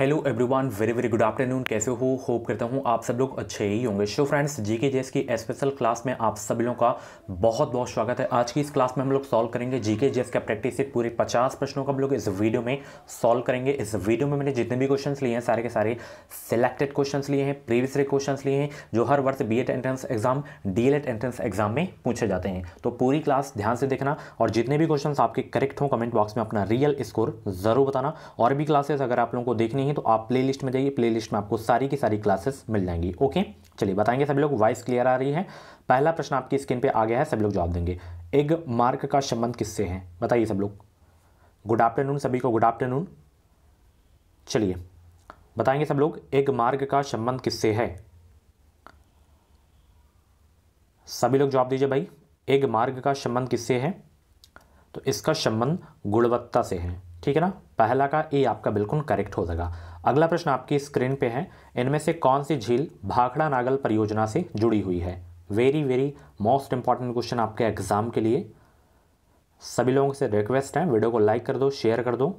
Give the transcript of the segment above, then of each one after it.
hello everyone very very good afternoon कैसे हो hope करता हूँ आप सब लोग अच्छे ही होंगे शो फ्रेंड्स जी के जेस की स्पेशल क्लास में आप सभी लोगों का बहुत बहुत स्वागत है आज की इस क्लास में हम लोग सॉल्व करेंगे जी के जेस का प्रैक्टिस से पूरे 50 प्रश्नों का हम लोग इस वीडियो में सॉल्व करेंगे इस वीडियो में मैंने जितने भी क्वेश्चन लिए हैं सारे के सारे सिलेक्टेड क्वेश्चन लिए हैं प्रीवियस क्वेश्चन लिए हैं जो हर वर्ष B entrance exam D entrance exam में पूछे जाते हैं तो पूरी क्लास ध्यान से देखना और जितने भी क्वेश्चन आपके करेक्ट हों कमेंट बॉक्स में अपना रियल स्कोर जरूर बताना और भी क्लासेस अगर आप लोगों को देखनी चाहिए तो आप प्ले में जाइए प्ले में आपको सारी की सारी क्लासेस मिल जाएंगी ओके चलिए बताएंगे सभी लोग वॉइस क्लियर आ रही है पहला प्रश्न आपकी स्क्रीन पर आ गया है सभी लोग जवाब देंगे एग मार्क का संबंध किससे है बताइए सब लोग गुड आफ्टरनून सभी को गुड आफ्टरनून चलिए बताएंगे सब लोग एग मार्ग का संबंध किससे है सभी लोग जवाब दीजिए भाई एग मार्ग का संबंध किससे है तो इसका संबंध गुणवत्ता से है ठीक है ना पहला का ए आपका बिल्कुल करेक्ट हो जाएगा अगला प्रश्न आपकी स्क्रीन पे है इनमें से कौन सी झील भाखड़ा नागल परियोजना से जुड़ी हुई है very very most important question आपके एग्जाम के लिए सभी लोगों से रिक्वेस्ट है वीडियो को लाइक कर दो शेयर कर दो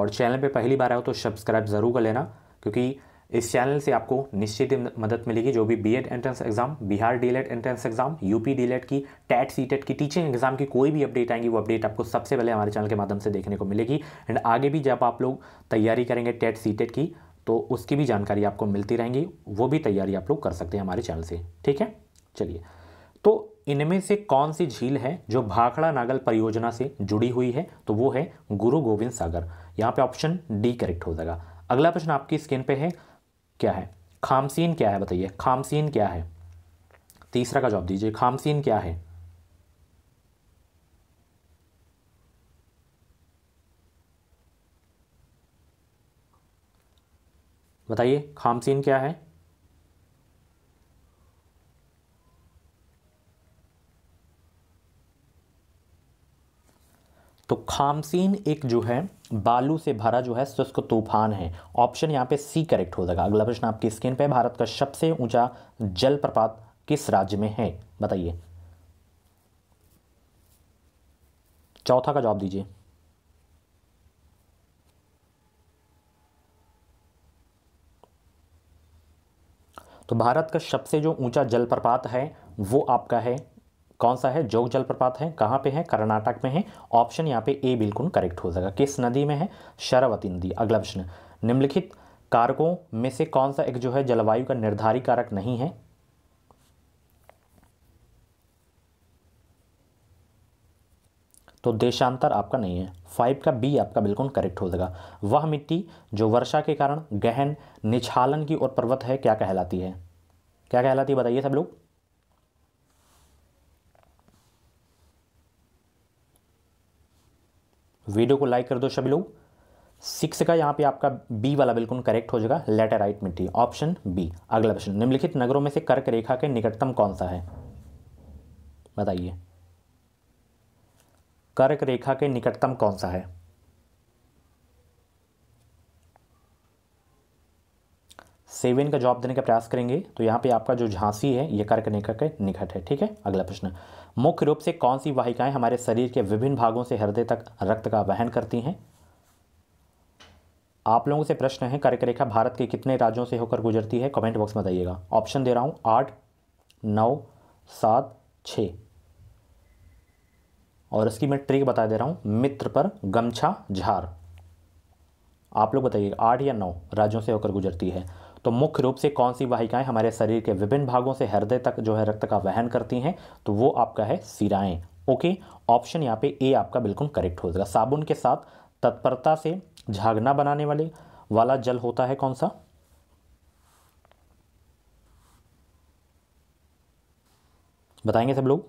और चैनल पे पहली बार आए हो तो सब्सक्राइब ज़रूर कर लेना क्योंकि इस चैनल से आपको निश्चित मदद मिलेगी जो भी B Ed entrance exam Bihar D El Ed entrance exam UP D El Ed की टैट सीटेट e की टीचिंग एग्जाम की कोई भी अपडेट आएंगी वो अपडेट आपको सबसे पहले हमारे चैनल के माध्यम से देखने को मिलेगी एंड आगे भी जब आप लोग तैयारी करेंगे टैट सीटेट e की तो उसकी भी जानकारी आपको मिलती रहेंगी वो भी तैयारी आप लोग कर सकते हैं हमारे चैनल से ठीक है चलिए तो इनमें से कौन सी झील है जो भाखड़ा नागल परियोजना से जुड़ी हुई है तो वो है गुरु गोविंद सागर यहाँ पे ऑप्शन डी करेक्ट हो जाएगा अगला प्रश्न आपकी स्क्रीन पे है क्या है खामसीन क्या है बताइए खामसीन क्या है तीसरा का जवाब दीजिए खामसीन क्या है बताइए खामसीन क्या है तो खामसीन एक जो है बालू से भरा जो है शुष्क तूफान है ऑप्शन यहाँ पे सी करेक्ट हो जाएगा अगला प्रश्न आपकी स्क्रीन पे भारत का सबसे ऊंचा जलप्रपात किस राज्य में है बताइए चौथा का जवाब दीजिए तो भारत का सबसे जो ऊंचा जलप्रपात है वो आपका है कौन सा है जोग जलप्रपात है कहाँ पे है कर्नाटक में है ऑप्शन यहाँ पे ए बिल्कुल करेक्ट हो जाएगा किस नदी में है शरावती नदी अगला प्रश्न निम्नलिखित कारकों में से कौन सा एक जो है जलवायु का निर्धारित कारक नहीं है तो देशांतर आपका नहीं है फाइव का बी आपका बिल्कुल करेक्ट हो जाएगा वह मिट्टी जो वर्षा के कारण गहन निछालन की ओर पर्वत है क्या कहलाती है क्या कहलाती है बताइए सब लोग वीडियो को लाइक कर दो सभी लोग सिक्स का यहाँ पे आपका बी वाला बिल्कुल करेक्ट हो जाएगा लेटर राइट मिट्टी ऑप्शन बी अगला प्रश्न निम्नलिखित नगरों में से कर्क रेखा के निकटतम कौन सा है बताइए कर्क रेखा के निकटतम कौन सा है सेवन का जवाब देने का प्रयास करेंगे तो यहाँ पे आपका जो झांसी है ये कर्क रेखा के निकट है ठीक है अगला प्रश्न मुख्य रूप से कौन सी वाहिकाएं हमारे शरीर के विभिन्न भागों से हृदय तक रक्त का वहन करती हैं आप लोगों से प्रश्न है कर्क रेखा भारत के कितने राज्यों से होकर गुजरती है कमेंट बॉक्स में बताइएगा ऑप्शन दे रहा हूँ आठ नौ सात छ और इसकी मैं ट्रिक बता दे रहा हूँ मित्र पर गमछा झार आप लोग बताइए आठ या नौ राज्यों से होकर गुजरती है तो मुख्य रूप से कौन सी वाहिकाएं हमारे शरीर के विभिन्न भागों से हृदय तक जो है रक्त का वहन करती हैं तो वो आपका है सिराएं ओके ऑप्शन यहाँ पे ए आपका बिल्कुल करेक्ट हो जाएगा साबुन के साथ तत्परता से झागना बनाने वाले वाला जल होता है कौन सा बताएंगे सब लोग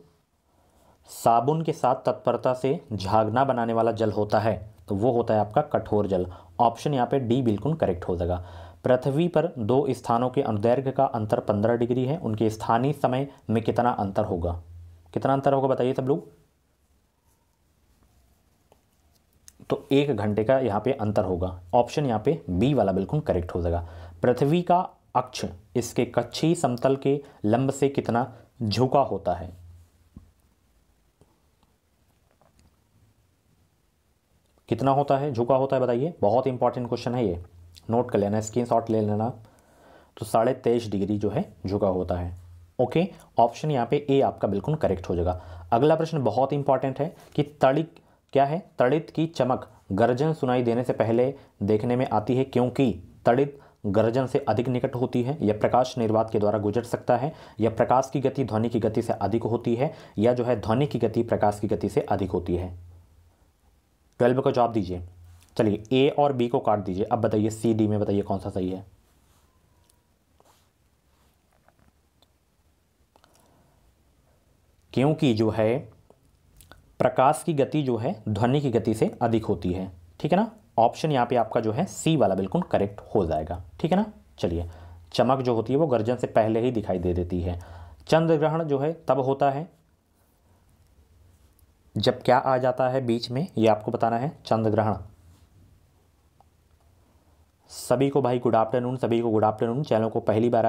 साबुन के साथ तत्परता से झागना बनाने वाला जल होता है तो वो होता है आपका कठोर जल ऑप्शन यहाँ पे डी बिल्कुल करेक्ट हो जाएगा पृथ्वी पर दो स्थानों के अनुदैर्घ्य का अंतर पंद्रह डिग्री है उनके स्थानीय समय में कितना अंतर होगा कितना अंतर होगा बताइए सब लोग तो एक घंटे का यहाँ पे अंतर होगा ऑप्शन यहाँ पे बी वाला बिल्कुल करेक्ट हो जाएगा पृथ्वी का अक्ष इसके कच्छी समतल के लंब से कितना झुका होता है कितना होता है झुका होता है बताइए बहुत इंपॉर्टेंट क्वेश्चन है ये नोट कर लेना स्क्रीन शॉट ले लेना तो साढ़े तेईस डिग्री जो है झुका होता है ओके ऑप्शन यहाँ पे ए आपका बिल्कुल करेक्ट हो जाएगा अगला प्रश्न बहुत इंपॉर्टेंट है कि तड़ित क्या है तड़ित की चमक गर्जन सुनाई देने से पहले देखने में आती है क्योंकि तड़ित गर्जन से अधिक निकट होती है या प्रकाश निर्वात के द्वारा गुजर सकता है या प्रकाश की गति ध्वनि की गति से अधिक होती है या जो है ध्वनि की गति प्रकाश की गति से अधिक होती है ट्वेल्व का जवाब दीजिए चलिए ए और बी को काट दीजिए अब बताइए सी डी में बताइए कौन सा सही है क्योंकि जो है प्रकाश की गति जो है ध्वनि की गति से अधिक होती है ठीक है ना ऑप्शन यहाँ पे आपका जो है सी वाला बिल्कुल करेक्ट हो जाएगा ठीक है ना चलिए चमक जो होती है वो गर्जन से पहले ही दिखाई दे देती है चंद्र ग्रहण जो है तब होता है जब क्या आ जाता है बीच में ये आपको बताना है चंद्र ग्रहण सभी को भाई गुड आफ्टरनून सभी को गुड आफ्टरनून चैनल को पहली बार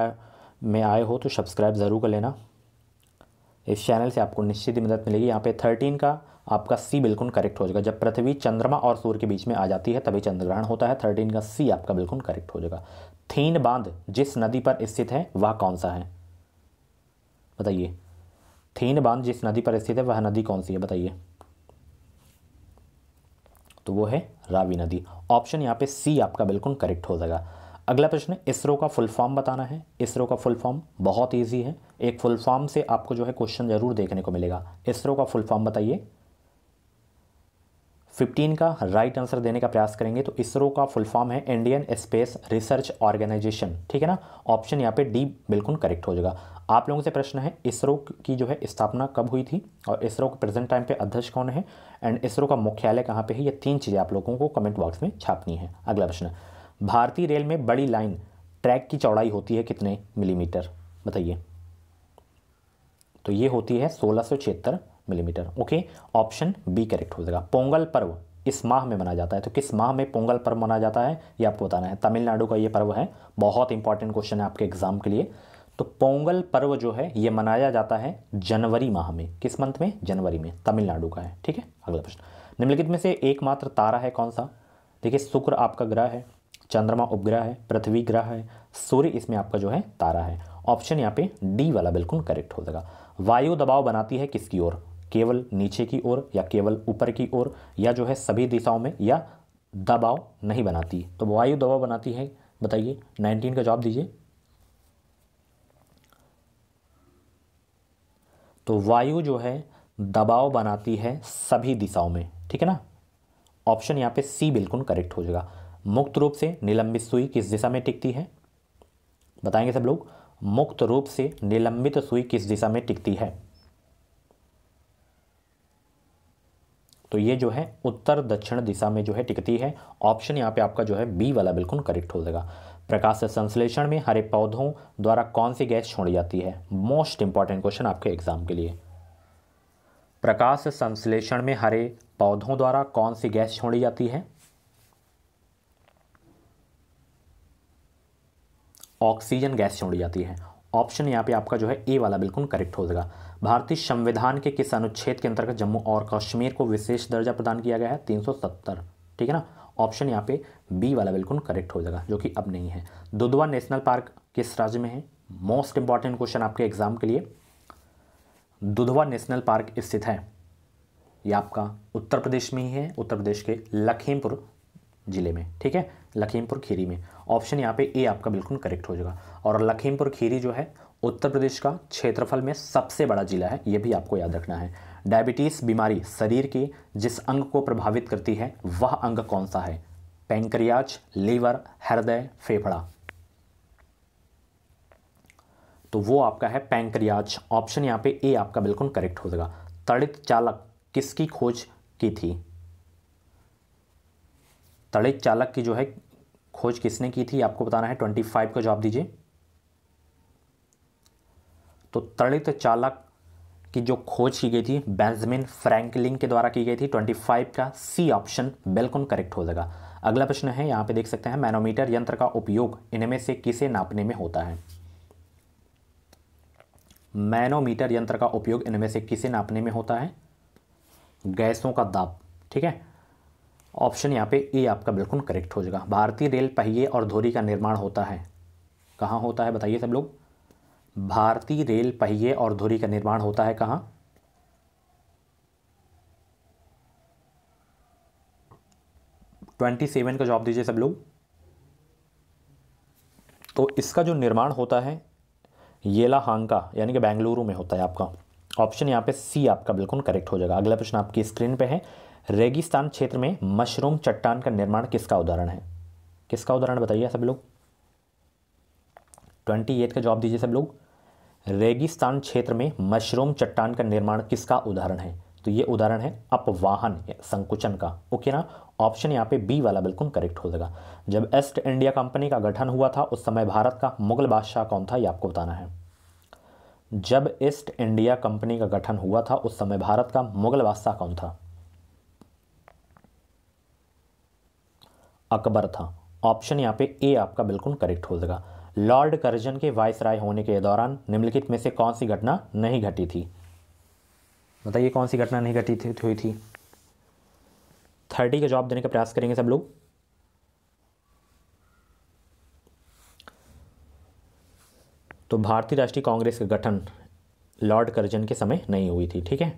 में आए हो तो सब्सक्राइब ज़रूर कर लेना इस चैनल से आपको निश्चित ही मदद मिलेगी यहाँ पे थर्टीन का आपका सी बिल्कुल करेक्ट हो जाएगा जब पृथ्वी चंद्रमा और सूर्य के बीच में आ जाती है तभी चंद्रग्रहण होता है थर्टीन का सी आपका बिल्कुल करेक्ट हो जाएगा थीन बांध जिस नदी पर स्थित है वह कौन सा है बताइए थीन बांध जिस नदी पर स्थित है वह नदी कौन सी है बताइए तो वो है रावी नदी ऑप्शन यहाँ पे सी आपका बिल्कुल करेक्ट हो जाएगा अगला प्रश्न इसरो का फुल फॉर्म बताना है इसरो का फुल फॉर्म बहुत ईजी है एक फुल फॉर्म से आपको जो है क्वेश्चन जरूर देखने को मिलेगा इसरो का फुल फॉर्म बताइए 15 का राइट right आंसर देने का प्रयास करेंगे तो इसरो का फुल फॉर्म है इंडियन स्पेस रिसर्च ऑर्गेनाइजेशन ठीक है ना ऑप्शन यहाँ पे डी बिल्कुल करेक्ट हो जाएगा आप लोगों से प्रश्न है इसरो की जो है स्थापना कब हुई थी और इसरो के प्रेजेंट टाइम पे अध्यक्ष कौन है एंड इसरो का मुख्यालय कहाँ पर है ये तीन चीज़ें आप लोगों को कमेंट बॉक्स में छापनी है अगला प्रश्न भारतीय रेल में बड़ी लाइन ट्रैक की चौड़ाई होती है कितने मिलीमीटर बताइए तो ये होती है सोलह millimetre okay option B correct हो जाएगा पोंगल पर्व इस माह में मनाया जाता है तो किस माह में पोंगल पर्व मनाया जाता है ये आपको बताना है तमिलनाडु का ये पर्व है बहुत इंपॉर्टेंट क्वेश्चन है आपके एग्जाम के लिए तो पोंगल पर्व जो है ये मनाया जाता है जनवरी माह में किस मंथ में जनवरी में तमिलनाडु का है ठीक है अगला प्रश्न निम्नलिखित में से एकमात्र तारा है कौन सा देखिए शुक्र आपका ग्रह है चंद्रमा उपग्रह है पृथ्वी ग्रह है सूर्य इसमें आपका जो है तारा है ऑप्शन यहाँ पे डी वाला बिल्कुल करेक्ट हो जाएगा वायु दबाव बनाती है किसकी ओर केवल नीचे की ओर या केवल ऊपर की ओर या जो है सभी दिशाओं में या दबाव नहीं बनाती तो वायु दबाव बनाती है बताइए नाइनटीन का जवाब दीजिए तो वायु जो है दबाव बनाती है सभी दिशाओं में ठीक है ना ऑप्शन यहाँ पे सी बिल्कुल करेक्ट हो जाएगा मुक्त रूप से निलंबित सुई किस दिशा में टिकती है बताएंगे सब लोग मुक्त रूप से निलंबित सुई किस दिशा में टिकती है तो ये जो है उत्तर दक्षिण दिशा में जो है टिकती है ऑप्शन यहाँ पे आपका जो है बी वाला बिल्कुल करेक्ट हो जाएगा प्रकाश संश्लेषण में हरे पौधों द्वारा कौन सी गैस छोड़ी जाती है मोस्ट इंपॉर्टेंट क्वेश्चन आपके एग्जाम के लिए प्रकाश संश्लेषण में हरे पौधों द्वारा कौन सी गैस छोड़ी जाती है ऑक्सीजन गैस छोड़ी जाती है ऑप्शन यहाँ पे आपका जो है ए वाला बिल्कुल करेक्ट हो जाएगा भारतीय संविधान के किस अनुच्छेद के अंतर्गत जम्मू और कश्मीर को विशेष दर्जा प्रदान किया गया है 370 ठीक है ना ऑप्शन यहाँ पे बी वाला बिल्कुल करेक्ट हो जाएगा जो कि अब नहीं है दुधवा नेशनल पार्क किस राज्य में है मोस्ट इंपॉर्टेंट क्वेश्चन आपके एग्जाम के लिए दुधवा नेशनल पार्क स्थित है यह आपका उत्तर प्रदेश में ही है उत्तर प्रदेश के लखीमपुर जिले में ठीक है लखीमपुर खीरी में ऑप्शन यहाँ पे ए आपका बिल्कुल करेक्ट हो जाएगा और लखीमपुर खीरी जो है उत्तर प्रदेश का क्षेत्रफल में सबसे बड़ा जिला है ये भी आपको याद रखना है डायबिटीज़ बीमारी शरीर की जिस अंग को प्रभावित करती है वह अंग कौन सा है पैंक्रियाज लीवर हृदय फेफड़ा तो वो आपका है पैंक्रियाज ऑप्शन यहाँ पे ए आपका बिल्कुल करेक्ट हो जाएगा तड़ित चालक किसकी खोज की थी तड़ित चालक की जो है खोज किसने की थी आपको बताना है ट्वेंटी फाइव का जवाब दीजिए तो तड़ित चालक की जो खोज की गई थी बेंजमिन फ्रैंकलिन के द्वारा की गई थी 25 का सी ऑप्शन बिल्कुल करेक्ट हो जाएगा अगला प्रश्न है यहाँ पे देख सकते हैं मैनोमीटर यंत्र का उपयोग इनमें से किसे नापने में होता है मैनोमीटर यंत्र का उपयोग इनमें से किसे नापने में होता है गैसों का दाब ठीक है ऑप्शन यहाँ पे ए आपका बिल्कुल करेक्ट हो जाएगा भारतीय रेल पहिए और धोरी का निर्माण होता है कहाँ होता है बताइए सब लोग भारतीय रेल पहिए और धुरी का निर्माण होता है कहाँ ट्वेंटी सेवन का जवाब दीजिए सब लोग तो इसका जो निर्माण होता है येला हांका यानी कि बेंगलुरु में होता है आपका ऑप्शन यहाँ पे सी आपका बिल्कुल करेक्ट हो जाएगा अगला प्रश्न आपकी स्क्रीन पे है रेगिस्तान क्षेत्र में मशरूम चट्टान का निर्माण किसका उदाहरण है किसका उदाहरण बताइए सब लोग ट्वेंटी एथ का जवाब दीजिए सब लोग रेगिस्तान क्षेत्र में मशरूम चट्टान का निर्माण किसका उदाहरण है तो ये उदाहरण है अपवाहन संकुचन का ओके ना ऑप्शन यहाँ पे बी वाला बिल्कुल करेक्ट हो जाएगा जब ईस्ट इंडिया कंपनी का गठन हुआ था उस समय भारत का मुगल बादशाह कौन था ये आपको बताना है जब ईस्ट इंडिया कंपनी का गठन हुआ था उस समय भारत का मुगल बादशाह कौन था अकबर था ऑप्शन यहाँ पे ए आपका बिल्कुल करेक्ट हो जाएगा लॉर्ड कर्जन के वाइस राय होने के दौरान निम्नलिखित में से कौन सी घटना नहीं घटी थी बताइए कौन सी घटना नहीं घटी थी हुई थी थर्टी का जवाब देने का प्रयास करेंगे सब लोग तो भारतीय राष्ट्रीय कांग्रेस का गठन लॉर्ड करजन के समय नहीं हुई थी ठीक है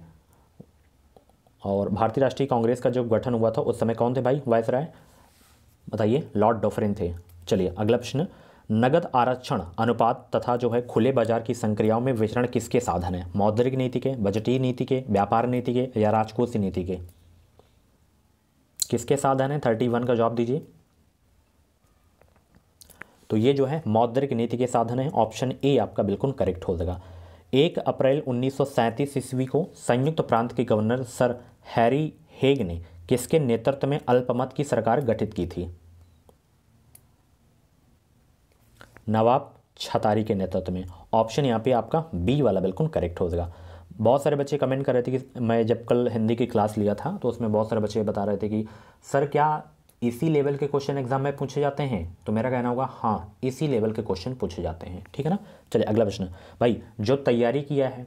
और भारतीय राष्ट्रीय कांग्रेस का जो गठन हुआ था उस समय कौन थे भाई राय बताइए लॉर्ड डोफरिन थे चलिए अगला प्रश्न नगद आरक्षण अनुपात तथा जो है खुले बाजार की संक्रियाओं में विचरण किसके साधन है मौद्रिक नीति के बजटीय नीति के व्यापार नीति के या राजकोषीय नीति के किसके साधन है थर्टी वन का जवाब दीजिए तो ये जो है मौद्रिक नीति के साधन है ऑप्शन ए आपका बिल्कुल करेक्ट हो जाएगा एक अप्रैल उन्नीस ईस्वी को संयुक्त प्रांत के गवर्नर सर हैरी हेग ने किसके नेतृत्व में अल्पमत की सरकार गठित की थी नवाब छतारी के नेतृत्व में ऑप्शन यहाँ पे आपका बी वाला बिल्कुल करेक्ट हो जाएगा बहुत सारे बच्चे कमेंट कर रहे थे कि मैं जब कल हिंदी की क्लास लिया था तो उसमें बहुत सारे बच्चे बता रहे थे कि सर क्या इसी लेवल के क्वेश्चन एग्जाम में पूछे जाते हैं तो मेरा कहना होगा हाँ इसी लेवल के क्वेश्चन पूछे जाते हैं ठीक है ना चलिए अगला प्रश्न भाई जो तैयारी किया है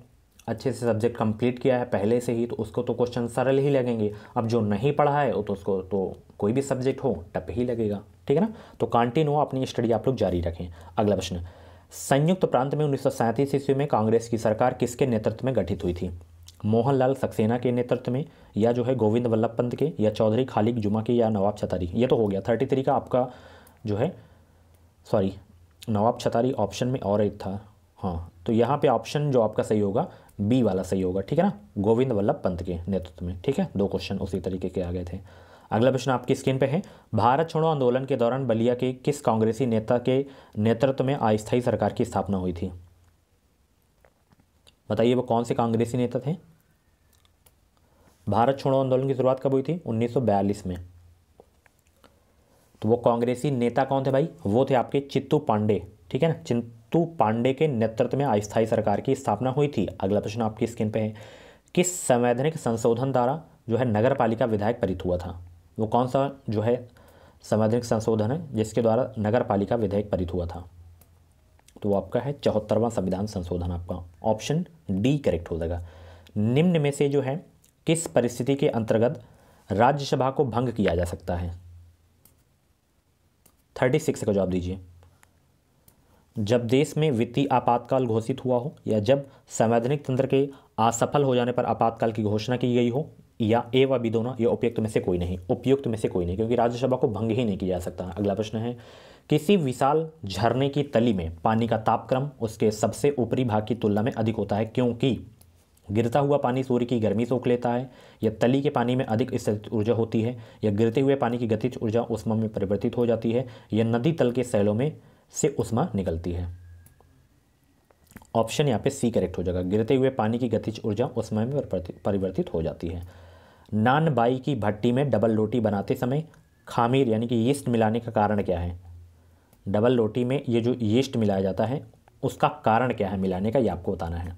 अच्छे से सब्जेक्ट कंप्लीट किया है पहले से ही तो उसको तो क्वेश्चन सरल ही लगेंगे अब जो नहीं पढ़ा है तो उसको तो कोई भी सब्जेक्ट हो टप ही लगेगा ठीक है ना तो कॉन्टिन्यू अपनी स्टडी आप लोग जारी रखें अगला प्रश्न संयुक्त प्रांत में उन्नीस सौ ईस्वी में कांग्रेस की सरकार किसके नेतृत्व में गठित हुई थी मोहनलाल सक्सेना के नेतृत्व में या जो है गोविंद वल्लभ पंत के या चौधरी खालिक जुमा के या नवाब छतारी ये तो हो गया थर्टी थ्री का आपका जो है सॉरी नवाब छतारी ऑप्शन में और एक था हाँ तो यहाँ पे ऑप्शन जो आपका सही होगा बी वाला सही होगा ठीक है ना गोविंद वल्लभ पंत के नेतृत्व में ठीक है दो क्वेश्चन उसी तरीके के आ गए थे अगला प्रश्न आपकी स्क्रीन पे है भारत छोड़ो आंदोलन के दौरान बलिया के किस कांग्रेसी नेता के नेतृत्व में अस्थायी सरकार की स्थापना हुई थी बताइए वो कौन से कांग्रेसी नेता थे भारत छोड़ो आंदोलन की शुरुआत कब हुई थी 1942 में तो वो कांग्रेसी नेता कौन थे भाई वो थे आपके चित्तू पांडे ठीक है ना चित्तू पांडे के नेतृत्व में अस्थायी सरकार की स्थापना हुई थी अगला प्रश्न आपकी स्क्रीन पे है किस संवैधानिक संशोधन द्वारा जो है नगर पालिका विधायक परित हुआ था वो कौन सा जो है संवैधानिक संशोधन है जिसके द्वारा नगर पालिका विधेयक पारित हुआ था तो वो आपका है चौहत्तरवां संविधान संशोधन आपका ऑप्शन डी करेक्ट हो जाएगा निम्न में से जो है किस परिस्थिति के अंतर्गत राज्यसभा को भंग किया जा सकता है थर्टी सिक्स का जवाब दीजिए जब देश में वित्तीय आपातकाल घोषित हुआ हो या जब संवैधानिक तंत्र के असफल हो जाने पर आपातकाल की घोषणा की गई हो या ए व बी दोनों या उपयुक्त में से कोई नहीं उपयुक्त में से कोई नहीं क्योंकि राज्यसभा को भंग ही नहीं किया जा सकता अगला प्रश्न है किसी विशाल झरने की तली में पानी का तापक्रम उसके सबसे ऊपरी भाग की तुलना में अधिक होता है क्योंकि गिरता हुआ पानी सूर्य की गर्मी सोख लेता है या तली के पानी में अधिक स्थित ऊर्जा होती है या गिरते हुए पानी की गतिज ऊर्जा उष्मा में परिवर्तित हो जाती है या नदी तल के सैलों में से उष्मा निकलती है ऑप्शन यहाँ पे सी करेक्ट हो जाएगा गिरते हुए पानी की गतिज ऊर्जा उष्मा में परिवर्तित हो जाती है नान बाई की भट्टी में डबल रोटी बनाते समय खामीर यानी कि यीस्ट मिलाने का कारण क्या है डबल रोटी में ये जो यीस्ट मिलाया जाता है उसका कारण क्या है मिलाने का ये आपको बताना है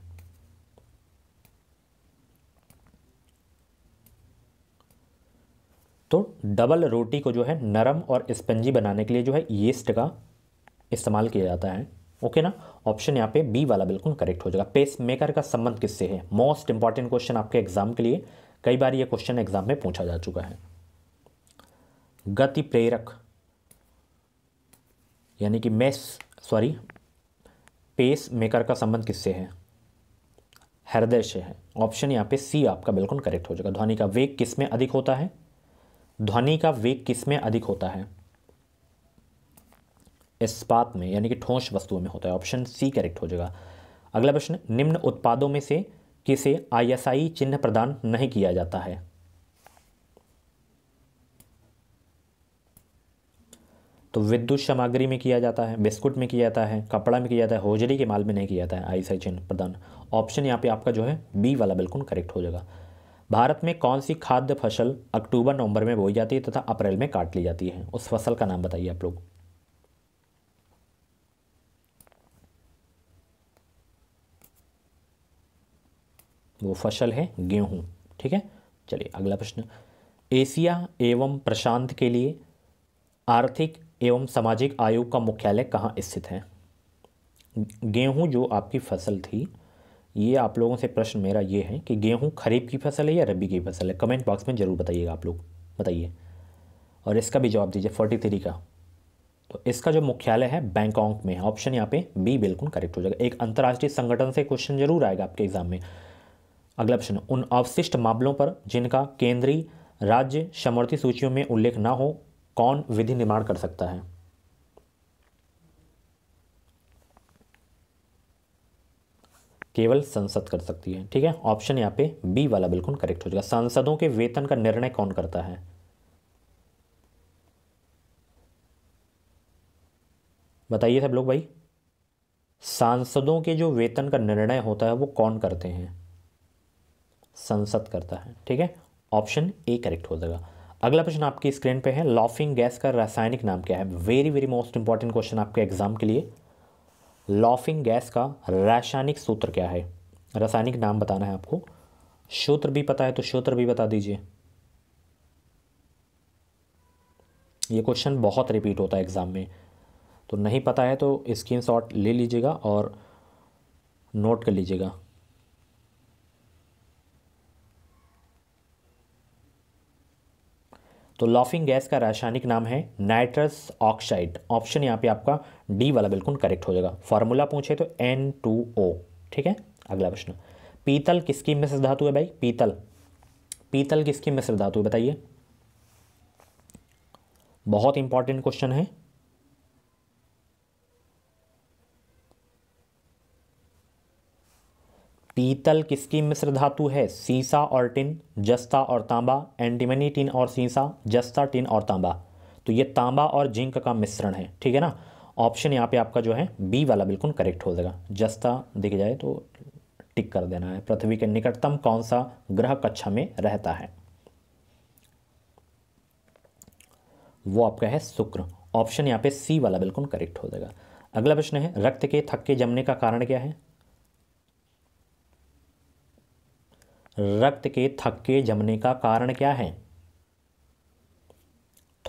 तो डबल रोटी को जो है नरम और स्पंजी बनाने के लिए जो है यीस्ट का इस्तेमाल किया जाता है ओके ना ऑप्शन यहाँ पे बी वाला बिल्कुल करेक्ट हो जाएगा पेस मेकर का संबंध किससे है मोस्ट इंपॉर्टेंट क्वेश्चन आपके एग्जाम के लिए कई बार ये क्वेश्चन एग्जाम में पूछा जा चुका है गति प्रेरक यानी कि मेस सॉरी पेस मेकर का संबंध किससे है हृदय से है ऑप्शन यहाँ पे सी आपका बिल्कुल करेक्ट हो जाएगा ध्वनि का वेग किस में अधिक होता है ध्वनि का वेग किस में अधिक होता है इस्पात में यानी कि ठोस वस्तुओं में होता है ऑप्शन सी करेक्ट हो जाएगा अगला प्रश्न निम्न उत्पादों में से किसे आईएसआई चिन्ह प्रदान नहीं किया जाता है तो विद्युत सामग्री में किया जाता है बिस्कुट में किया जाता है कपड़ा में किया जाता है होजरी के माल में नहीं किया जाता है आईएसआई चिन्ह प्रदान ऑप्शन यहाँ पे आपका जो है बी वाला बिल्कुल करेक्ट हो जाएगा भारत में कौन सी खाद्य फसल अक्टूबर नवंबर में बोई जाती है तथा अप्रैल में काट ली जाती है उस फसल का नाम बताइए आप लोग वो फसल है गेहूँ ठीक है चलिए अगला प्रश्न एशिया एवं प्रशांत के लिए आर्थिक एवं सामाजिक आयोग का मुख्यालय कहाँ स्थित है गेहूँ जो आपकी फसल थी ये आप लोगों से प्रश्न मेरा ये है कि गेहूँ खरीफ की फसल है या रबी की फसल है कमेंट बॉक्स में ज़रूर बताइएगा आप लोग बताइए और इसका भी जवाब दीजिए फोर्टी थ्री का तो इसका जो मुख्यालय है बैंकॉक में है ऑप्शन यहाँ पे बी बिल्कुल करेक्ट हो जाएगा एक अंतर्राष्ट्रीय संगठन से क्वेश्चन जरूर आएगा आपके एग्जाम में अगला प्रश्न उन अवशिष्ट मामलों पर जिनका केंद्रीय राज्य समर्थी सूचियों में उल्लेख ना हो कौन विधि निर्माण कर सकता है केवल संसद कर सकती है ठीक है ऑप्शन यहां पे बी वाला बिल्कुल करेक्ट हो जाएगा सांसदों के वेतन का निर्णय कौन करता है बताइए सब लोग भाई सांसदों के जो वेतन का निर्णय होता है वो कौन करते हैं संसद करता है ठीक है ऑप्शन ए करेक्ट हो जाएगा अगला प्रश्न आपकी स्क्रीन पे है लॉफिंग गैस का रासायनिक नाम क्या है very very most important question आपके एग्जाम के लिए लॉफिंग गैस का रासायनिक सूत्र क्या है रासायनिक नाम बताना है आपको सूत्र भी पता है तो सूत्र भी बता दीजिए ये क्वेश्चन बहुत रिपीट होता है एग्ज़ाम में तो नहीं पता है तो स्क्रीन शॉट ले लीजिएगा और नोट कर लीजिएगा तो लॉफिंग गैस का रासायनिक नाम है नाइट्रस ऑक्साइड ऑप्शन यहाँ पे आपका डी वाला बिल्कुल करेक्ट हो जाएगा फॉर्मूला पूछे तो एन टू ओ ठीक है अगला प्रश्न पीतल किसकी मिश्र धातु है भाई पीतल पीतल किसकी मिश्र धातु है बताइए बहुत इंपॉर्टेंट क्वेश्चन है पीतल किसकी मिश्र धातु है सीसा और टिन जस्ता और तांबा एंटीमनी टिन और सीसा जस्ता टिन और तांबा तो ये तांबा और जिंक का मिश्रण है ठीक है ना ऑप्शन यहाँ पे आपका जो है बी वाला बिल्कुल करेक्ट हो जाएगा जस्ता दिख जाए तो टिक कर देना है पृथ्वी के निकटतम कौन सा ग्रह कक्षा में रहता है वो आपका है शुक्र ऑप्शन यहाँ पे सी वाला बिल्कुल करेक्ट हो जाएगा अगला प्रश्न है रक्त के थक्के जमने का कारण क्या है रक्त के थक्के जमने का कारण क्या है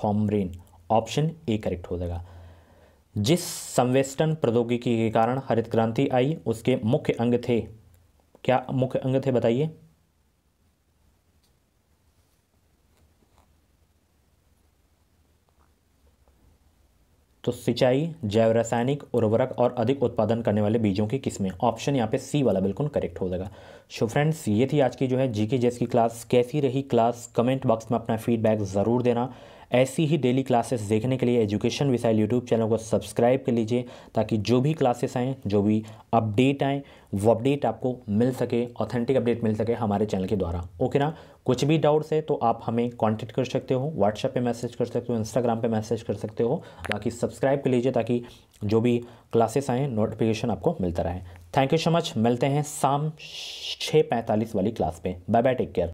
थॉम्ब्रेन ऑप्शन ए करेक्ट हो जाएगा जिस संवेस्टन प्रौद्योगिकी के कारण हरित क्रांति आई उसके मुख्य अंग थे क्या मुख्य अंग थे बताइए तो सिंचाई जैव रासायनिक उर्वरक और अधिक उत्पादन करने वाले बीजों की किस्में ऑप्शन यहाँ पे सी वाला बिल्कुल करेक्ट हो जाएगा सो फ्रेंड्स ये थी आज की जो है जीके जेस की क्लास कैसी रही क्लास कमेंट बॉक्स में अपना फीडबैक ज़रूर देना ऐसी ही डेली क्लासेस देखने के लिए एजुकेशन विसाइल यूट्यूब चैनल को सब्सक्राइब कर लीजिए ताकि जो भी क्लासेस आएँ जो भी अपडेट आएँ वो अपडेट आपको मिल सके ऑथेंटिक अपडेट मिल सके हमारे चैनल के द्वारा ओके ना कुछ भी डाउट्स है तो आप हमें कॉन्टेक्ट कर सकते हो व्हाट्सएप पे मैसेज कर सकते हो इंस्टाग्राम पे मैसेज कर सकते हो बाकी सब्सक्राइब कर लीजिए ताकि जो भी क्लासेस आएँ नोटिफिकेशन आपको मिलता रहे थैंक यू सो मच मिलते हैं शाम छः पैंतालीस वाली क्लास पे बाय बाय टेक केयर